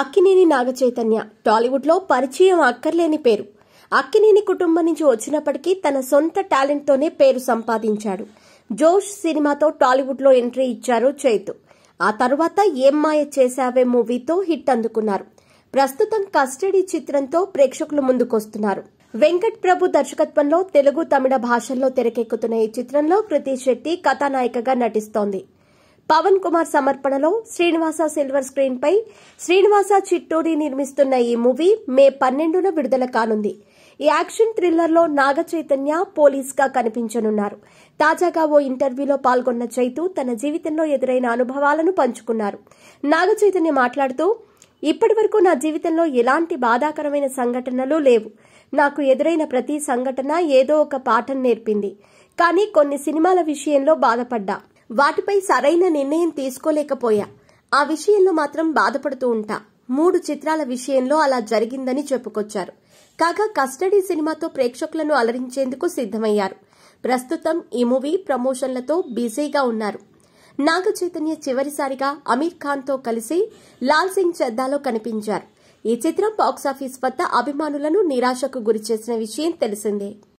అక్కినేని నాగచైతన్య టాలీవుడ్లో పరిచయం అక్కర్లేని పేరు అక్కినేని కుటుంబం నుంచి వచ్చినప్పటికీ తన సొంత టాలెంట్తోనే పేరు సంపాదించాడు జోష్ సినిమాతో టాలీవుడ్లో ఎంట్రీ ఇచ్చారు చైతు ఆ తరువాత ఏమ్మాయ చేశావే మూవీతో హిట్ అందుకున్నారు ప్రస్తుతం కస్టడీ చిత్రంతో ప్రేక్షకులు ముందుకొస్తున్నారు వెంకట్ ప్రభు దర్శకత్వంలో తెలుగు తమిళ భాషల్లో తెరకెక్కుతున్న ఈ చిత్రంలో కృతి శెట్టి కథానాయికగా నటిస్తోంది పవన్ కుమార్ సమర్పణలో శ్రీనివాస సిల్వర్ స్క్రీన్ పై శ్రీనివాస చిట్టూరి నిర్మిస్తున్న ఈ మూవీ మే పన్నెండున విడుదల కానుంది ఈ యాక్షన్ థ్రిల్లర్లో నాగ చైతన్య పోలీస్గా కనిపించనున్నారు తాజాగా ఓ ఇంటర్వ్యూలో పాల్గొన్న చైతు తన జీవితంలో ఎదురైన అనుభవాలను పంచుకున్నారు నాగ చైతన్య మాట్లాడుతూ ఇప్పటి వరకు నా జీవితంలో ఎలాంటి బాధాకరమైన సంఘటనలు లేవు నాకు ఎదురైన ప్రతి సంఘటన ఏదో ఒక పాఠం నేర్పింది కానీ కొన్ని సినిమాల విషయంలో బాధపడ్డా వాటిపై సరైన నిర్ణయం తీసుకోలేకపోయా ఆ విషయంలో మాత్రం బాధపడుతూ ఉంటా మూడు చిత్రాల విషయంలో అలా జరిగిందని చెప్పుకొచ్చారు కాగా కస్టడీ సినిమాతో ప్రేక్షకులను అలరించేందుకు సిద్ధమయ్యారు ప్రస్తుతం ఈ మూవీ ప్రమోషన్లతో బిజీగా ఉన్నారు నాగ చైతన్య చివరిసారిగా అమీర్ ఖాన్తో కలిసి లాల్ సింగ్ చెద్దాలో కనిపించారు ఈ చిత్రం బాక్సాఫీస్ వద్ద అభిమానులను నిరాశకు గురిచేసిన విషయం తెలిసిందే